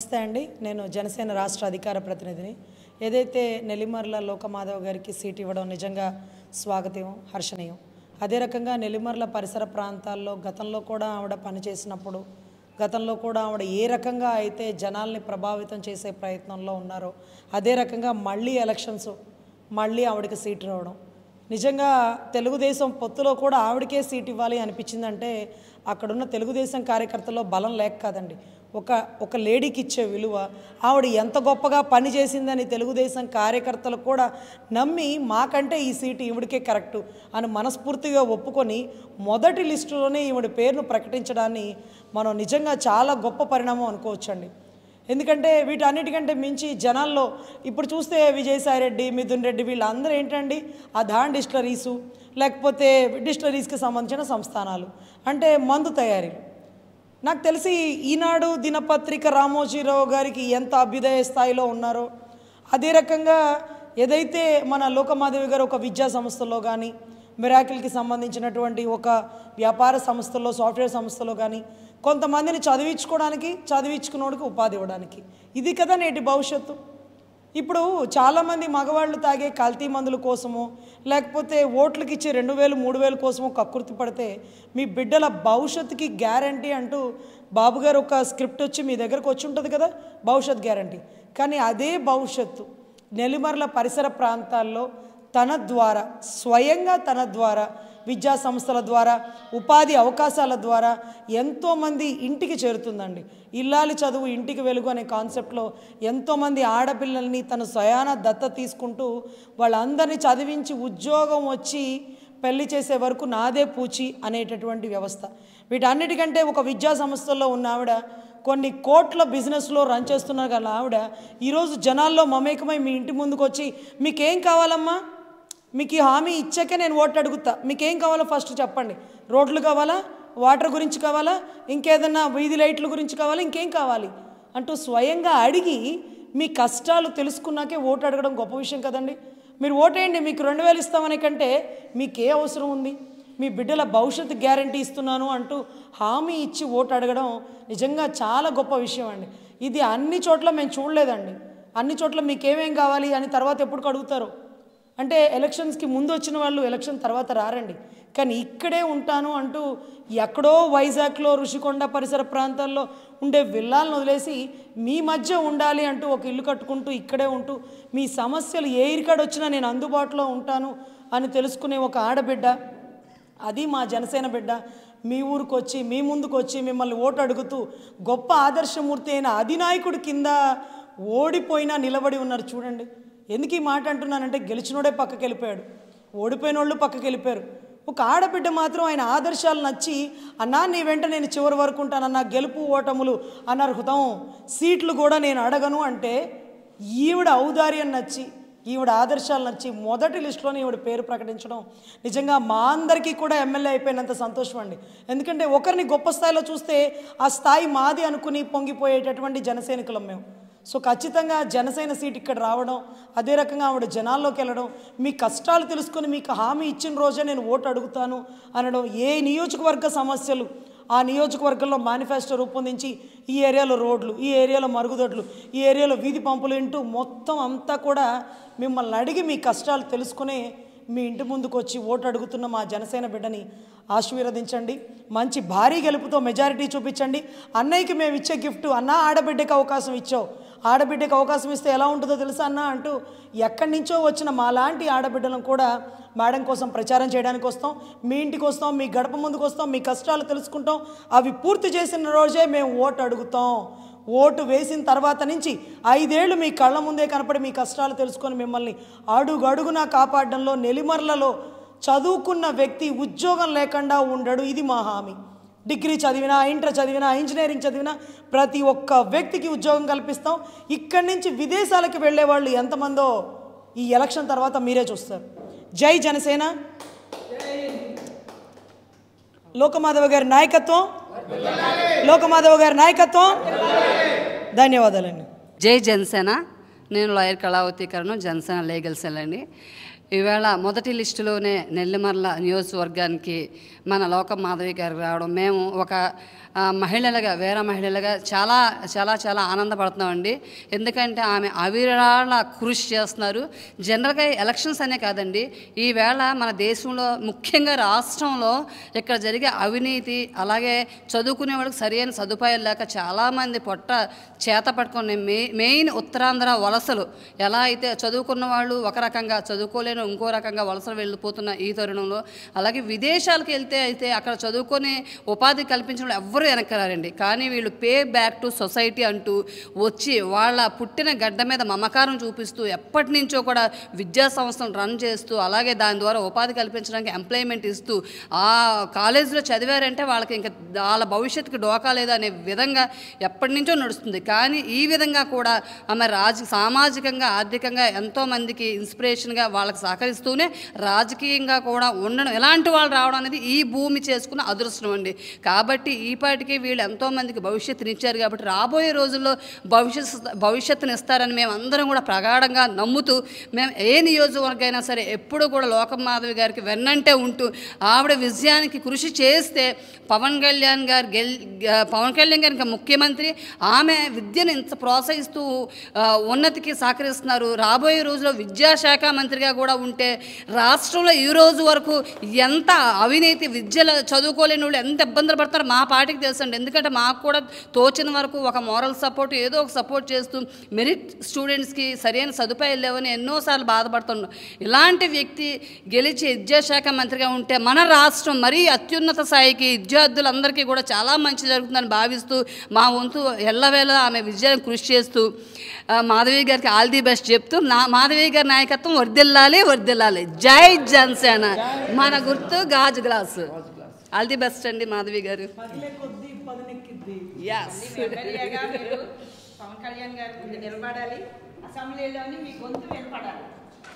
నమస్తే అండి నేను జనసేన రాష్ట్ర అధికార ప్రతినిధిని ఏదైతే నెల్లిమర్ల లోకమాధవ్ గారికి సీట్ ఇవ్వడం నిజంగా స్వాగతం హర్షణీయం అదే రకంగా నెల్లిమర్ల పరిసర ప్రాంతాల్లో గతంలో కూడా ఆవిడ పనిచేసినప్పుడు గతంలో కూడా ఆవిడ ఏ రకంగా అయితే జనాల్ని ప్రభావితం చేసే ప్రయత్నంలో ఉన్నారో అదే రకంగా మళ్ళీ ఎలక్షన్స్ మళ్ళీ ఆవిడకి సీట్ రావడం నిజంగా తెలుగుదేశం పొత్తులో కూడా ఆవిడకే సీట్ ఇవ్వాలి అనిపించిందంటే అక్కడున్న తెలుగుదేశం కార్యకర్తలో బలం లేక కాదండి ఒక ఒక లేడీకి ఇచ్చే విలువ ఆవిడ ఎంత గొప్పగా పనిచేసిందని తెలుగుదేశం కార్యకర్తలు కూడా నమ్మి మాకంటే ఈ సీటు ఈవిడికే కరెక్టు అని మనస్ఫూర్తిగా ఒప్పుకొని మొదటి లిస్టులోనే ఈవిడ పేరును ప్రకటించడాన్ని మనం నిజంగా చాలా గొప్ప పరిణామం అనుకోవచ్చండి ఎందుకంటే వీటన్నిటికంటే మించి జనాల్లో ఇప్పుడు చూస్తే విజయసాయి రెడ్డి మిథున్ రెడ్డి వీళ్ళందరూ ఏంటండి ఆ ధాన్ డిస్టరీసు లేకపోతే డిస్టరీస్కి సంబంధించిన సంస్థానాలు అంటే మందు తయారీలు నాకు తెలిసి ఈనాడు దినపత్రిక రామోజీరావు గారికి ఎంత అభ్యుదయ స్థాయిలో ఉన్నారో అదే రకంగా ఏదైతే మన లోకమాధవి గారు ఒక విద్యా సంస్థలో కానీ మిరాకిల్కి సంబంధించినటువంటి ఒక వ్యాపార సంస్థలో సాఫ్ట్వేర్ సంస్థలో కానీ కొంతమందిని చదివించుకోవడానికి చదివించుకున్నోడికి ఉపాధి ఇవ్వడానికి ఇది కదా నేటి భవిష్యత్తు ఇప్పుడు చాలామంది మగవాళ్ళు తాగే కల్తీ మందుల కోసము లేకపోతే ఓట్లకి ఇచ్చే రెండు వేలు మూడు వేల కోసము కకృతి పడితే మీ బిడ్డల భవిష్యత్తుకి గ్యారంటీ అంటూ బాబుగారు ఒక స్క్రిప్ట్ వచ్చి మీ దగ్గరకు వచ్చి ఉంటుంది కదా భవిష్యత్ గ్యారంటీ కానీ అదే భవిష్యత్తు నెల్లిమర్ల పరిసర ప్రాంతాల్లో తన ద్వారా స్వయంగా తన ద్వారా విద్యా సంస్థల ద్వారా ఉపాధి అవకాశాల ద్వారా ఎంతోమంది ఇంటికి చేరుతుందండి ఇల్లాలి చదువు ఇంటికి వెలుగు అనే కాన్సెప్ట్లో ఎంతోమంది ఆడపిల్లల్ని తన స్వయాన దత్త తీసుకుంటూ వాళ్ళందరినీ చదివించి ఉద్యోగం వచ్చి పెళ్లి చేసే వరకు నాదే పూచి అనేటటువంటి వ్యవస్థ వీటన్నిటికంటే ఒక విద్యా సంస్థల్లో ఉన్న ఆవిడ కొన్ని కోట్ల బిజినెస్లో రన్ చేస్తున్నారు కదా ఆవిడ ఈరోజు జనాల్లో మమేకమై మీ ఇంటి ముందుకు వచ్చి మీకేం కావాలమ్మా మీకు ఈ హామీ ఇచ్చాకే నేను ఓట్లు అడుగుతా మీకేం కావాలో ఫస్ట్ చెప్పండి రోడ్లు కావాలా వాటర్ గురించి కావాలా ఇంకేదన్నా వీధి లైట్ల గురించి కావాలా ఇంకేం కావాలి అంటూ స్వయంగా అడిగి మీ కష్టాలు తెలుసుకున్నాకే ఓటు అడగడం గొప్ప విషయం కదండి మీరు ఓటేయండి మీకు రెండు వేలు ఇస్తామనే కంటే మీకే అవసరం ఉంది మీ బిడ్డల భవిష్యత్తు గ్యారంటీ ఇస్తున్నాను అంటూ హామీ ఇచ్చి ఓటు అడగడం నిజంగా చాలా గొప్ప విషయం అండి ఇది అన్ని చోట్ల మేము చూడలేదండి అన్ని చోట్ల మీకేమేం కావాలి అని తర్వాత ఎప్పుడు అడుగుతారు అంటే ఎలక్షన్స్కి ముందు వచ్చిన వాళ్ళు ఎలక్షన్ తర్వాత రారండి కానీ ఇక్కడే ఉంటాను అంటూ ఎక్కడో వైజాగ్లో ఋషికొండ పరిసర ప్రాంతాల్లో ఉండే విల్లాలను వదిలేసి మీ మధ్య ఉండాలి అంటూ ఒక ఇల్లు కట్టుకుంటూ ఇక్కడే ఉంటూ మీ సమస్యలు ఏ ఇరికాడ వచ్చినా నేను అందుబాటులో ఉంటాను అని తెలుసుకునే ఒక ఆడబిడ్డ అది మా జనసేన బిడ్డ మీ ఊరికి వచ్చి మీ ముందుకు వచ్చి మిమ్మల్ని ఓటు అడుగుతూ గొప్ప ఆదర్శమూర్తి అయిన అధినాయకుడి కింద ఓడిపోయినా నిలబడి ఉన్నారు చూడండి ఎందుకు ఈ మాట అంటున్నానంటే గెలిచినోడే పక్కకి వెళ్ళిపోయాడు ఓడిపోయిన వాళ్ళు పక్కకి వెళ్ళిపోయారు ఒక ఆడబిడ్డ మాత్రం ఆయన ఆదర్శాలు నచ్చి అన్నా నీ వెంట నేను చివరి వరకు ఉంటానన్నా గెలుపు ఓటములు అనర్హుతం సీట్లు కూడా నేను అడగను అంటే ఈవిడ ఔదార్యం నచ్చి ఈవిడ ఆదర్శాలు నచ్చి మొదటి లిస్టులోనే ఈవిడ పేరు ప్రకటించడం నిజంగా మా అందరికీ కూడా ఎమ్మెల్యే అయిపోయినంత సంతోషం అండి ఎందుకంటే ఒకరిని గొప్ప స్థాయిలో చూస్తే ఆ స్థాయి మాది అనుకుని పొంగిపోయేటటువంటి జనసైనికులం మేము సో ఖచ్చితంగా జనసేన సీట్ ఇక్కడ రావడం అదే రకంగా ఆవిడ జనాల్లోకి వెళ్ళడం మీ కష్టాలు తెలుసుకొని మీకు హామీ ఇచ్చిన రోజే నేను ఓటు అడుగుతాను అనడం ఏ నియోజకవర్గ సమస్యలు ఆ నియోజకవర్గంలో మేనిఫెస్టో రూపొందించి ఈ ఏరియాలో రోడ్లు ఈ ఏరియాలో మరుగుదొడ్లు ఈ ఏరియాలో వీధి పంపులు ఇంటూ మొత్తం అంతా కూడా మిమ్మల్ని అడిగి మీ కష్టాలు తెలుసుకునే మీ ఇంటి ముందుకు వచ్చి ఓటు అడుగుతున్న మా జనసేన బిడ్డని ఆశీర్వదించండి మంచి భారీ గెలుపుతో మెజారిటీ చూపించండి అన్నయ్యకి మేము ఇచ్చే గిఫ్ట్ అన్న ఆడబిడ్డకి అవకాశం ఇచ్చావు ఆడబిడ్డకి అవకాశం ఇస్తే ఎలా ఉంటుందో తెలుసా అన్న అంటూ ఎక్కడి నుంచో వచ్చిన మాలాంటి ఆడబిడ్డలను కూడా మేడం కోసం ప్రచారం చేయడానికి వస్తాం మీ ఇంటికి వస్తాం మీ గడప ముందుకు వస్తాం మీ కష్టాలు తెలుసుకుంటాం అవి పూర్తి చేసిన రోజే మేము ఓటు అడుగుతాం ఓటు వేసిన తర్వాత నుంచి ఐదేళ్లు మీ కళ్ళ ముందే కనపడి మీ కష్టాలు తెలుసుకొని మిమ్మల్ని అడుగడుగునా కాపాడడంలో నెలిమర్లలో చదువుకున్న వ్యక్తి ఉద్యోగం లేకుండా ఉండడు ఇది మా హామీ డిగ్రీ చదివినా ఇంటర్ చదివినా ఇంజనీరింగ్ చదివినా ప్రతి ఒక్క వ్యక్తికి ఉద్యోగం కల్పిస్తాం ఇక్కడి నుంచి విదేశాలకు వెళ్ళే వాళ్ళు ఎంతమందో ఈ ఎలక్షన్ తర్వాత మీరే చూస్తారు జై జనసేన లోకమాధవ గారి నాయకత్వం లోకమాధవ గారి నాయకత్వం ధన్యవాదాలండి జై జనసేన నేను లాయర్ కళావతీకరణ జనసేన లీగల్ సెల్ అండి ఈవేళ మొదటి లిస్టులోనే నెల్లిమర్ల నియోజకవర్గానికి మన లోక మాధవి గారు రావడం మేము ఒక మహిళలుగా వేరే మహిళలుగా చాలా చాలా చాలా ఆనందపడుతున్నామండి ఎందుకంటే ఆమె అవిరాళ కృషి చేస్తున్నారు జనరల్గా ఎలక్షన్స్ అనే కాదండి ఈవేళ మన దేశంలో ముఖ్యంగా రాష్ట్రంలో ఇక్కడ జరిగే అవినీతి అలాగే చదువుకునే వాళ్ళకి సరైన సదుపాయాలు లేక చాలామంది పొట్ట చేత పట్టుకుని మెయిన్ ఉత్తరాంధ్ర వలసలు ఎలా అయితే చదువుకున్న వాళ్ళు ఒక రకంగా చదువుకోలేని ఇంకో రకంగా వలసలు వెళ్ళిపోతున్న ఈ తరుణంలో అలాగే విదేశాలకు వెళ్తే అయితే అక్కడ చదువుకొని ఉపాధి కల్పించడం ఎవరు ఎవరు వెనకరారండి కానీ వీళ్ళు పే బ్యాక్ టు సొసైటీ అంటూ వచ్చి వాళ్ళ పుట్టిన గడ్డ మీద మమకారం చూపిస్తూ ఎప్పటి నుంచో కూడా విద్యా సంస్థను రన్ చేస్తూ అలాగే దాని ద్వారా ఉపాధి కల్పించడానికి ఎంప్లాయ్మెంట్ ఇస్తూ ఆ కాలేజీలో చదివారంటే వాళ్ళకి ఇంకా వాళ్ళ భవిష్యత్తుకి డోకా లేదు అనే విధంగా ఎప్పటి నుంచో నడుస్తుంది కానీ ఈ విధంగా కూడా ఆమె రాజ సామాజికంగా ఆర్థికంగా ఎంతోమందికి ఇన్స్పిరేషన్గా వాళ్ళకి సహకరిస్తూనే రాజకీయంగా కూడా ఉండడం ఎలాంటి వాళ్ళు రావడం అనేది ఈ భూమి చేసుకున్న అదృష్టం అండి కాబట్టి ఈ మున్సిపాలిటీకి వీళ్ళు ఎంతోమందికి భవిష్యత్తునిచ్చారు కాబట్టి రాబోయే రోజుల్లో భవిష్యత్ భవిష్యత్తుని ఇస్తారని మేము అందరం కూడా ప్రగాఢంగా నమ్ముతూ మేము ఏ నియోజకవర్గైనా సరే ఎప్పుడూ కూడా లోకం మాధవి గారికి వెన్నంటే ఉంటూ ఆవిడ విజయానికి కృషి చేస్తే పవన్ కళ్యాణ్ గారు గెల్ పవన్ కళ్యాణ్ గారికి ముఖ్యమంత్రి ఆమె విద్యను ఇంత ప్రోత్సహిస్తూ ఉన్నతికి సహకరిస్తున్నారు రాబోయే రోజుల్లో విద్యాశాఖ మంత్రిగా కూడా ఉంటే రాష్ట్రంలో ఈ రోజు వరకు ఎంత అవినీతి విద్యలో చదువుకోలేని వాళ్ళు ఎంత ఇబ్బందులు పడతారు మా పార్టీకి అందరికీ తెలుసండి ఎందుకంటే మాకు కూడా తోచిన వరకు ఒక మోరల్ సపోర్ట్ ఏదో ఒక సపోర్ట్ చేస్తూ మెరిట్ స్టూడెంట్స్కి సరైన సదుపాయాలు లేవని ఎన్నోసార్లు బాధపడుతున్నాం ఇలాంటి వ్యక్తి గెలిచి విద్యాశాఖ మంత్రిగా ఉంటే మన రాష్ట్రం మరీ అత్యున్నత స్థాయికి విద్యార్థులందరికీ కూడా చాలా మంచి జరుగుతుందని భావిస్తూ మా వంతు ఎల్లవేళ ఆమె విజయాన్ని కృషి చేస్తూ మాధవి గారికి ఆల్ ది బెస్ట్ చెప్తూ నా మాధవి గారి నాయకత్వం వర్దిల్లాలి వర్దిల్లాలి జై జనసేన మన గుర్తు గాజు గ్లాసు ఆల్ ది బెస్ట్ అండి మాధవి గారు అసెంబ్లీలోని మీ గొంతు నిలబడాలి